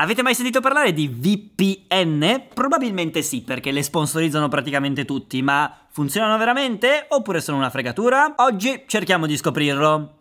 Avete mai sentito parlare di VPN? Probabilmente sì, perché le sponsorizzano praticamente tutti, ma funzionano veramente oppure sono una fregatura? Oggi cerchiamo di scoprirlo.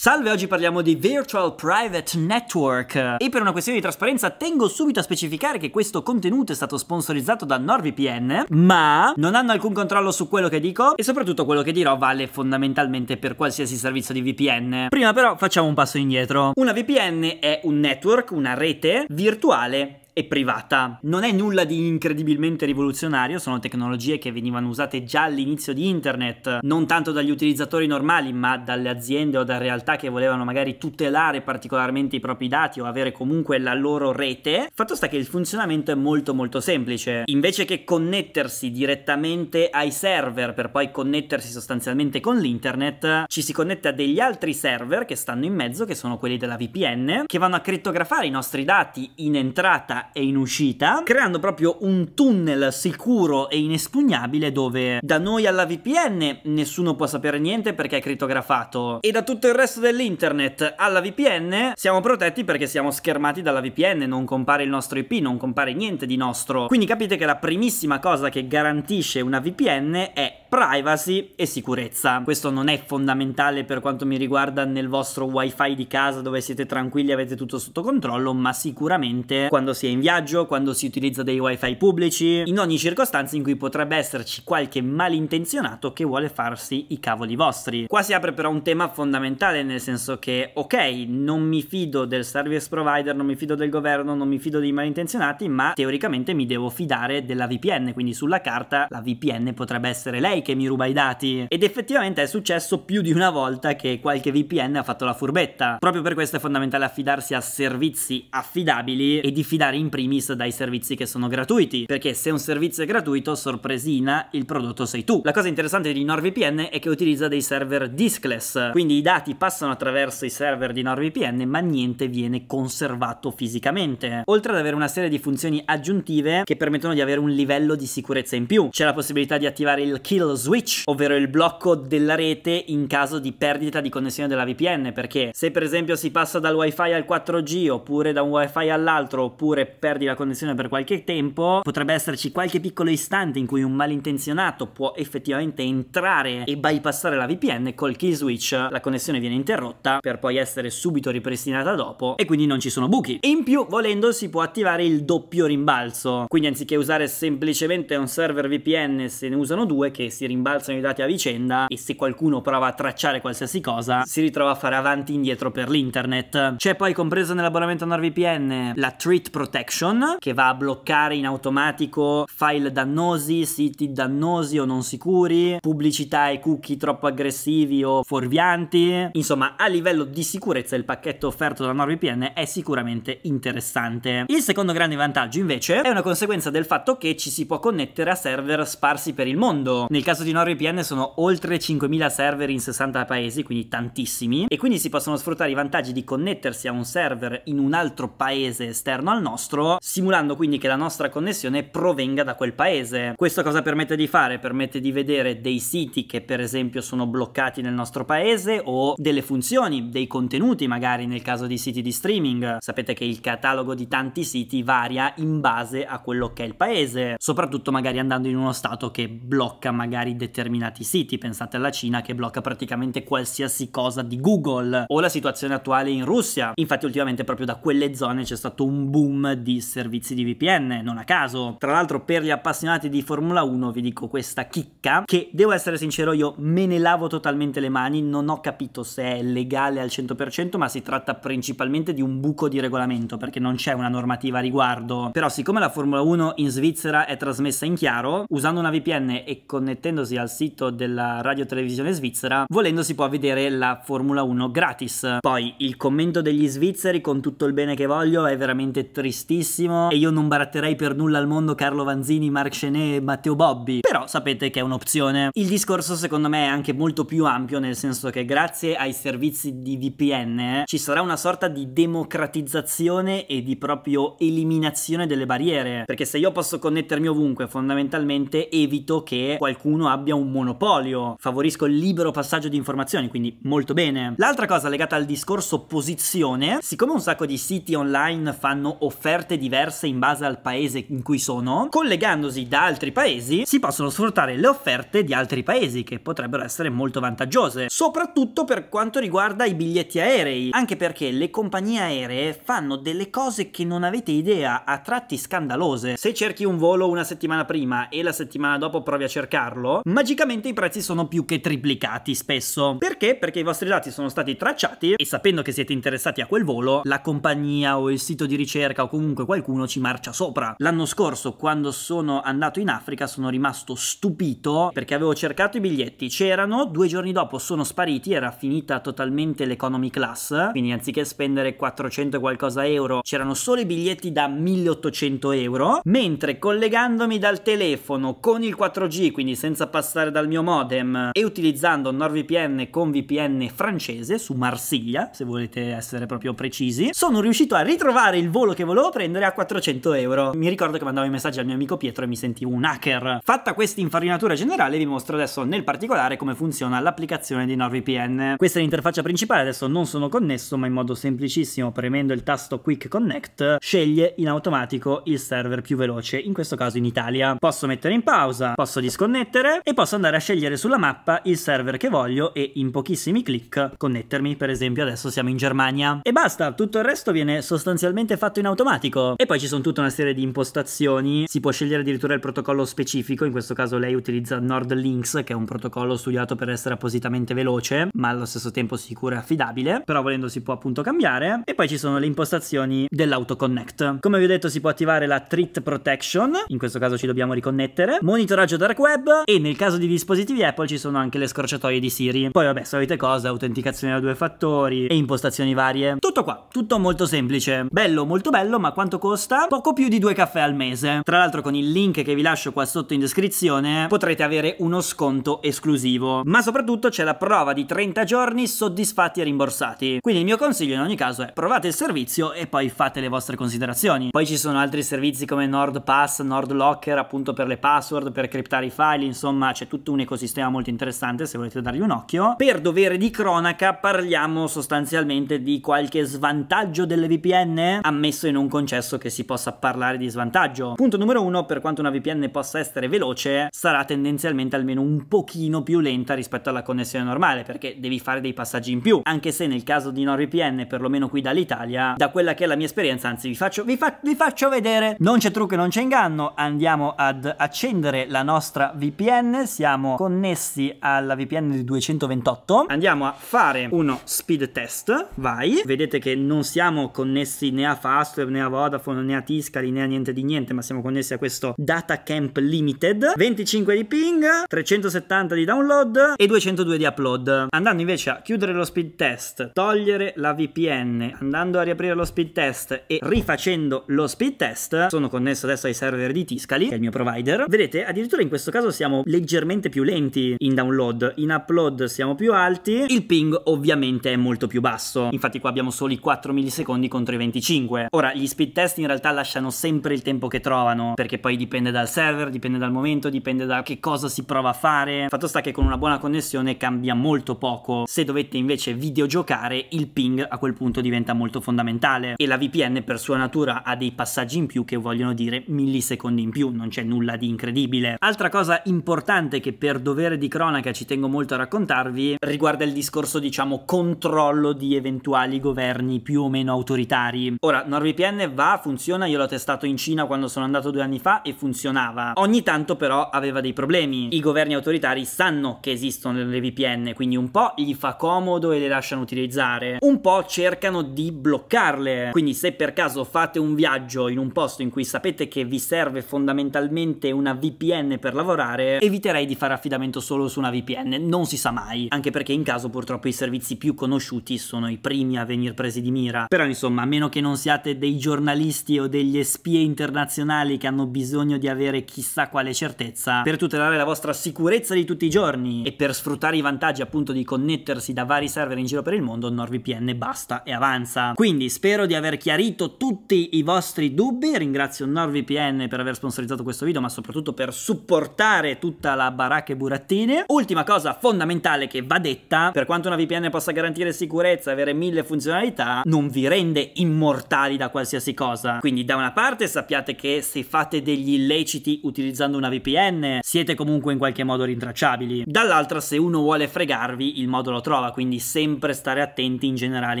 Salve, oggi parliamo di Virtual Private Network e per una questione di trasparenza tengo subito a specificare che questo contenuto è stato sponsorizzato da NordVPN, ma non hanno alcun controllo su quello che dico e soprattutto quello che dirò vale fondamentalmente per qualsiasi servizio di VPN. Prima però facciamo un passo indietro. Una VPN è un network, una rete virtuale e privata. Non è nulla di incredibilmente rivoluzionario, sono tecnologie che venivano usate già all'inizio di internet, non tanto dagli utilizzatori normali, ma dalle aziende o da realtà che volevano magari tutelare particolarmente i propri dati o avere comunque la loro rete. Fatto sta che il funzionamento è molto molto semplice. Invece che connettersi direttamente ai server per poi connettersi sostanzialmente con l'internet, ci si connette a degli altri server che stanno in mezzo, che sono quelli della VPN, che vanno a crittografare i nostri dati in entrata e in uscita, creando proprio un tunnel sicuro e inespugnabile dove da noi alla VPN nessuno può sapere niente perché è crittografato e da tutto il resto dell'internet alla VPN siamo protetti perché siamo schermati dalla VPN, non compare il nostro IP, non compare niente di nostro. Quindi capite che la primissima cosa che garantisce una VPN è privacy e sicurezza. Questo non è fondamentale per quanto mi riguarda nel vostro wifi di casa dove siete tranquilli, e avete tutto sotto controllo, ma sicuramente quando si è in viaggio, quando si utilizza dei wifi pubblici, in ogni circostanza in cui potrebbe esserci qualche malintenzionato che vuole farsi i cavoli vostri. Qua si apre però un tema fondamentale nel senso che ok, non mi fido del service provider, non mi fido del governo, non mi fido dei malintenzionati, ma teoricamente mi devo fidare della VPN, quindi sulla carta la VPN potrebbe essere lei lei che mi ruba i dati. Ed effettivamente è successo più di una volta che qualche VPN ha fatto la furbetta. Proprio per questo è fondamentale affidarsi a servizi affidabili e diffidare in primis dai servizi che sono gratuiti. Perché se un servizio è gratuito, sorpresina, il prodotto sei tu. La cosa interessante di NordVPN è che utilizza dei server diskless, quindi i dati passano attraverso i server di NordVPN ma niente viene conservato fisicamente. Oltre ad avere una serie di funzioni aggiuntive che permettono di avere un livello di sicurezza in più. C'è la possibilità di attivare il kill dello switch, ovvero il blocco della rete in caso di perdita di connessione della VPN, perché se per esempio si passa dal wifi al 4G oppure da un wifi all'altro oppure perdi la connessione per qualche tempo, potrebbe esserci qualche piccolo istante in cui un malintenzionato può effettivamente entrare e bypassare la VPN col key switch, la connessione viene interrotta per poi essere subito ripristinata dopo e quindi non ci sono buchi. in più, volendo, si può attivare il doppio rimbalzo, quindi anziché usare semplicemente un server VPN se ne usano due che si si rimbalzano i dati a vicenda e se qualcuno prova a tracciare qualsiasi cosa si ritrova a fare avanti e indietro per l'internet. C'è poi compreso nell'abbonamento a NordVPN la Treat Protection che va a bloccare in automatico file dannosi, siti dannosi o non sicuri, pubblicità e cookie troppo aggressivi o fuorvianti. Insomma, a livello di sicurezza il pacchetto offerto da NordVPN è sicuramente interessante. Il secondo grande vantaggio invece è una conseguenza del fatto che ci si può connettere a server sparsi per il mondo. Nel caso di NordVPN sono oltre 5.000 server in 60 paesi, quindi tantissimi, e quindi si possono sfruttare i vantaggi di connettersi a un server in un altro paese esterno al nostro, simulando quindi che la nostra connessione provenga da quel paese. Questo cosa permette di fare? Permette di vedere dei siti che per esempio sono bloccati nel nostro paese o delle funzioni, dei contenuti magari nel caso di siti di streaming. Sapete che il catalogo di tanti siti varia in base a quello che è il paese, soprattutto magari andando in uno stato che blocca magari magari determinati siti, pensate alla Cina che blocca praticamente qualsiasi cosa di Google o la situazione attuale in Russia. Infatti ultimamente proprio da quelle zone c'è stato un boom di servizi di VPN, non a caso. Tra l'altro per gli appassionati di Formula 1 vi dico questa chicca che devo essere sincero io me ne lavo totalmente le mani, non ho capito se è legale al 100% ma si tratta principalmente di un buco di regolamento perché non c'è una normativa a riguardo. Però siccome la Formula 1 in Svizzera è trasmessa in chiaro, usando una VPN e connettendo mettendosi al sito della radio televisione svizzera, volendo si può vedere la Formula 1 gratis. Poi il commento degli svizzeri con tutto il bene che voglio è veramente tristissimo e io non baratterei per nulla al mondo Carlo Vanzini, Marc Chenet e Matteo Bobbi, però sapete che è un'opzione. Il discorso secondo me è anche molto più ampio nel senso che grazie ai servizi di VPN eh, ci sarà una sorta di democratizzazione e di proprio eliminazione delle barriere, perché se io posso connettermi ovunque fondamentalmente evito che qualcuno uno abbia un monopolio, favorisco il libero passaggio di informazioni, quindi molto bene. L'altra cosa legata al discorso posizione, siccome un sacco di siti online fanno offerte diverse in base al paese in cui sono, collegandosi da altri paesi si possono sfruttare le offerte di altri paesi che potrebbero essere molto vantaggiose, soprattutto per quanto riguarda i biglietti aerei, anche perché le compagnie aeree fanno delle cose che non avete idea, a tratti scandalose. Se cerchi un volo una settimana prima e la settimana dopo provi a cercarlo, singolo, magicamente i prezzi sono più che triplicati spesso. Perché? Perché i vostri dati sono stati tracciati e sapendo che siete interessati a quel volo, la compagnia o il sito di ricerca o comunque qualcuno ci marcia sopra. L'anno scorso, quando sono andato in Africa, sono rimasto stupito perché avevo cercato i biglietti, c'erano, due giorni dopo sono spariti, era finita totalmente l'economy class, quindi anziché spendere 400 e qualcosa euro, c'erano solo i biglietti da 1800 euro, mentre collegandomi dal telefono con il 4G, quindi senza senza passare dal mio modem e utilizzando NordVPN con VPN francese su Marsiglia, se volete essere proprio precisi, sono riuscito a ritrovare il volo che volevo prendere a 400 euro. Mi ricordo che mandavo i messaggi al mio amico Pietro e mi sentivo un hacker. Fatta questa infarinatura generale vi mostro adesso nel particolare come funziona l'applicazione di NordVPN. Questa è l'interfaccia principale, adesso non sono connesso ma in modo semplicissimo premendo il tasto Quick Connect sceglie in automatico il server più veloce, in questo caso in Italia. Posso mettere in pausa, posso disconnettere, connettere e posso andare a scegliere sulla mappa il server che voglio e in pochissimi clic connettermi, per esempio adesso siamo in Germania. E basta, tutto il resto viene sostanzialmente fatto in automatico. E poi ci sono tutta una serie di impostazioni, si può scegliere addirittura il protocollo specifico, in questo caso lei utilizza NordLynx che è un protocollo studiato per essere appositamente veloce, ma allo stesso tempo sicuro e affidabile, però volendo si può appunto cambiare. E poi ci sono le impostazioni dell'autoconnect. Come vi ho detto si può attivare la Treat Protection, in questo caso ci dobbiamo riconnettere, monitoraggio dark web, e nel caso di dispositivi Apple ci sono anche le scorciatoie di Siri. Poi vabbè, solite cose, autenticazione da due fattori e impostazioni varie. Tutto qua, tutto molto semplice. Bello, molto bello, ma quanto costa? Poco più di due caffè al mese. Tra l'altro con il link che vi lascio qua sotto in descrizione potrete avere uno sconto esclusivo. Ma soprattutto c'è la prova di 30 giorni soddisfatti e rimborsati. Quindi il mio consiglio in ogni caso è provate il servizio e poi fate le vostre considerazioni. Poi ci sono altri servizi come NordPass, NordLocker appunto per le password, per criptare i file, insomma insomma c'è tutto un ecosistema molto interessante se volete dargli un occhio. Per dovere di cronaca parliamo sostanzialmente di qualche svantaggio delle VPN, ammesso e non concesso che si possa parlare di svantaggio. Punto numero uno, per quanto una VPN possa essere veloce, sarà tendenzialmente almeno un pochino più lenta rispetto alla connessione normale, perché devi fare dei passaggi in più, anche se nel caso di NordVPN, perlomeno qui dall'Italia, da quella che è la mia esperienza, anzi vi faccio, vi fa, vi faccio vedere, non c'è trucco e non c'è inganno, andiamo ad accendere la nostra VPN VPN, siamo connessi alla VPN di 228. Andiamo a fare uno speed test, vai. Vedete che non siamo connessi né a Fastweb, né a Vodafone, né a Tiscali, né a niente di niente, ma siamo connessi a questo Data Camp Limited. 25 di ping, 370 di download e 202 di upload. Andando invece a chiudere lo speed test, togliere la VPN, andando a riaprire lo speed test e rifacendo lo speed test, sono connesso adesso ai server di Tiscali, che è il mio provider. Vedete, addirittura in questo caso siamo leggermente più lenti in download, in upload siamo più alti, il ping ovviamente è molto più basso, infatti qua abbiamo solo i 4 millisecondi contro i 25. Ora gli speed test in realtà lasciano sempre il tempo che trovano, perché poi dipende dal server, dipende dal momento, dipende da che cosa si prova a fare, fatto sta che con una buona connessione cambia molto poco, se dovete invece videogiocare il ping a quel punto diventa molto fondamentale e la VPN per sua natura ha dei passaggi in più che vogliono dire millisecondi in più, non c'è nulla di incredibile. Altra cosa importante importante che per dovere di cronaca ci tengo molto a raccontarvi riguarda il discorso, diciamo, controllo di eventuali governi più o meno autoritari. Ora, NordVPN va, funziona, io l'ho testato in Cina quando sono andato due anni fa e funzionava. Ogni tanto però aveva dei problemi. I governi autoritari sanno che esistono le VPN, quindi un po' gli fa comodo e le lasciano utilizzare, un po' cercano di bloccarle. Quindi se per caso fate un viaggio in un posto in cui sapete che vi serve fondamentalmente una VPN per lavorare, eviterei di fare affidamento solo su una VPN, non si sa mai, anche perché in caso purtroppo i servizi più conosciuti sono i primi a venir presi di mira. Però insomma, a meno che non siate dei giornalisti o degli spie internazionali che hanno bisogno di avere chissà quale certezza, per tutelare la vostra sicurezza di tutti i giorni e per sfruttare i vantaggi appunto di connettersi da vari server in giro per il mondo, NordVPN basta e avanza. Quindi spero di aver chiarito tutti i vostri dubbi, ringrazio NordVPN per aver sponsorizzato questo video, ma soprattutto per supportare tutta la baracca e burattine. Ultima cosa fondamentale che va detta, per quanto una VPN possa garantire sicurezza, e avere mille funzionalità, non vi rende immortali da qualsiasi cosa. Quindi da una parte sappiate che se fate degli illeciti utilizzando una VPN, siete comunque in qualche modo rintracciabili. Dall'altra se uno vuole fregarvi, il modo lo trova, quindi sempre stare attenti in generale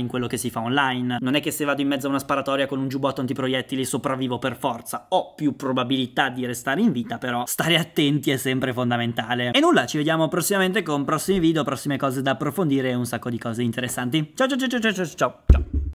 in quello che si fa online. Non è che se vado in mezzo a una sparatoria con un giubbotto antiproiettili sopravvivo per forza. Ho più probabilità di restare in vita, però stare attenti e essere sempre fondamentale. E nulla, ci vediamo prossimamente con prossimi video, prossime cose da approfondire e un sacco di cose interessanti. Ciao ciao ciao ciao ciao ciao ciao!